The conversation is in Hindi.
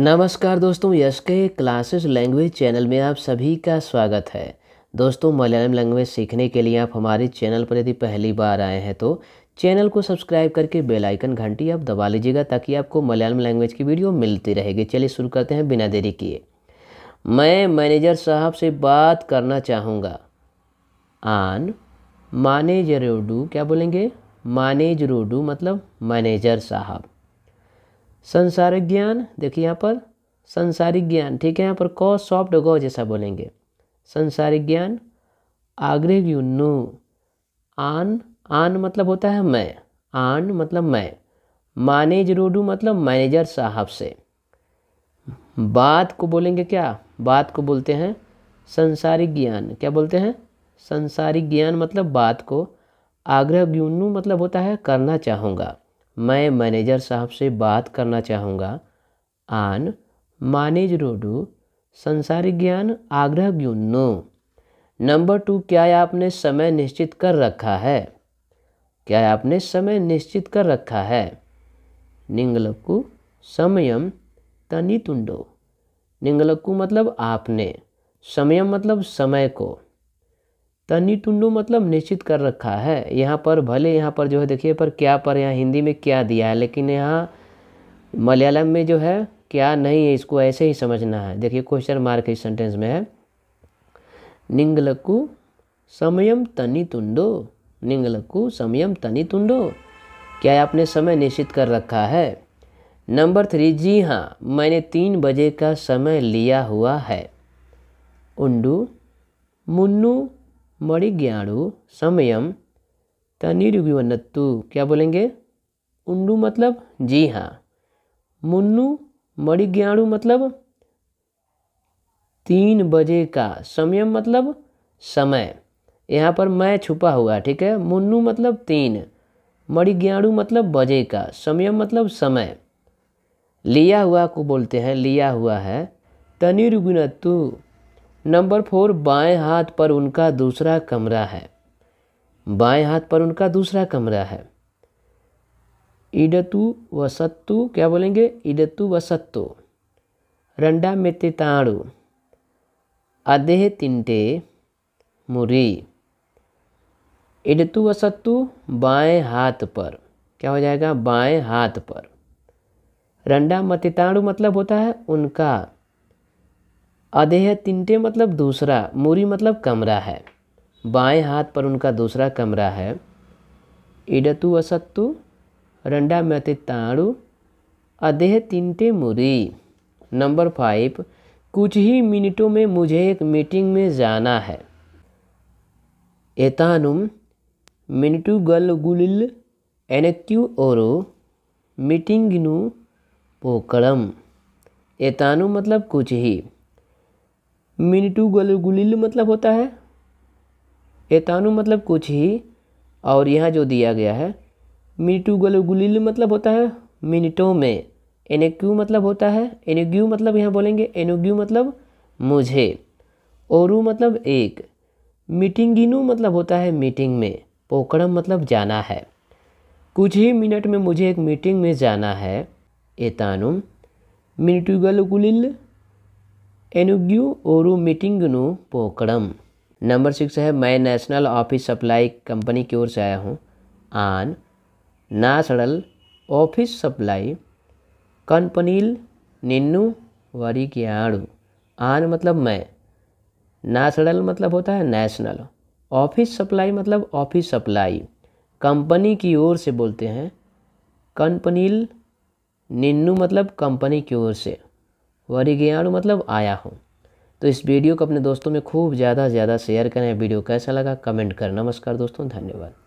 नमस्कार दोस्तों यश के क्लासेस लैंग्वेज चैनल में आप सभी का स्वागत है दोस्तों मलयालम लैंग्वेज सीखने के लिए आप हमारे चैनल पर यदि पहली बार आए हैं तो चैनल को सब्सक्राइब करके बेल आइकन घंटी आप दबा लीजिएगा ताकि आपको मलयालम लैंग्वेज की वीडियो मिलती रहेगी चलिए शुरू करते हैं बिना देरी किए मैं मैनेजर साहब से बात करना चाहूँगा आन मानेजरोडू क्या बोलेंगे मानेजरोडू मतलब मैनेजर साहब संसारिक ज्ञान देखिए यहाँ पर संसारिक ज्ञान ठीक है यहाँ पर क सॉफ्ट ग जैसा बोलेंगे संसारिक ज्ञान आग्रह यू नु आन आन मतलब होता है मैं आन मतलब मैं मानेज रोडू मतलब मैनेजर साहब से बात को बोलेंगे क्या बात को बोलते हैं संसारिक ज्ञान क्या बोलते हैं संसारिक ज्ञान मतलब बात को आग्रह ग्यूनू मतलब होता है करना चाहूँगा मैं मैनेजर साहब से बात करना चाहूँगा आन मानेज रोडू संसारिक ज्ञान आग्रह यू नो नंबर टू क्या आपने समय निश्चित कर रखा है क्या आपने समय निश्चित कर रखा है निंगलक्कु समयम तनितुंडो निंगलक्कु मतलब आपने समयम मतलब समय को तनी टुंडू मतलब निश्चित कर रखा है यहाँ पर भले यहाँ पर जो है देखिए पर क्या पर यहाँ हिंदी में क्या दिया है लेकिन यहाँ मलयालम में जो है क्या नहीं है इसको ऐसे ही समझना है देखिए क्वेश्चन मार्क इस सेंटेंस में है निंगलकु समयम तनी तुंडो निंगलकु समयम तनी तुंडो क्या आपने समय निश्चित कर रखा है नंबर थ्री जी हाँ मैंने तीन बजे का समय लिया हुआ है उंडू मुन्नू मणिज्ञाणु समयम तनिरुगिवनत्तु क्या बोलेंगे उंडू मतलब जी हाँ मुन्नू मणिज्ञाणु मतलब तीन बजे का समयम मतलब समय यहाँ पर मैं छुपा हुआ ठीक है मुन्नू मतलब तीन मणिज्ञाणु मतलब बजे का समयम मतलब समय लिया हुआ को बोलते हैं लिया हुआ है तनिरुगुणत्तु नंबर फोर बाएं हाथ पर उनका दूसरा कमरा है बाएं हाथ पर उनका दूसरा कमरा है इडतु वसत्तु क्या बोलेंगे इडतु वसत्तु रंडा मेतिताणु अदेह तिंटे मुरी इडतु वसत्तु बाएं हाथ पर क्या हो जाएगा बाएं हाथ पर रंडा मतताड़ु मतलब होता है उनका अधेह तिनटे मतलब दूसरा मोरी मतलब कमरा है बाएं हाथ पर उनका दूसरा कमरा है इडतु असत्तु रंडा मते ताणु अधेह तिंटे मोरी नंबर फाइव कुछ ही मिनटों में मुझे एक मीटिंग में जाना है एतानुम मिनटू गल गुलिल एनक्यू ओरो मीटिंगनु पोकड़म एतानु मतलब कुछ ही मिनटू गुलगुलिल मतलब होता है एतानु मतलब कुछ ही और यहाँ जो दिया गया है मिनटू गलगुलिल मतलब होता है मिनटों में एनेक्यू मतलब होता है एनेग्यू मतलब यहाँ बोलेंगे एनोग्यू मतलब मुझे और मतलब एक मीटिंगिनू मतलब होता है मीटिंग में पोकड़म मतलब जाना है कुछ ही मिनट में मुझे एक मीटिंग में जाना है एतानुम मिनटुगलगुलिल एनुग्यू ओरू नू पोकड़म नंबर सिक्स है मैं नेशनल ऑफिस सप्लाई कंपनी की ओर से आया हूँ आन ना सड़ल ऑफिस सप्लाई कंपनील निन्नु वरी की आड़ू आन मतलब मैं ना सड़ल मतलब होता है नेशनल ऑफिस सप्लाई मतलब ऑफिस सप्लाई कंपनी की ओर से बोलते हैं कंपनील निन्नु मतलब कंपनी की ओर से वरिज्ञाणु मतलब आया हूँ तो इस वीडियो को अपने दोस्तों में खूब ज़्यादा से ज़्यादा शेयर करें वीडियो कैसा लगा कमेंट करें नमस्कार दोस्तों धन्यवाद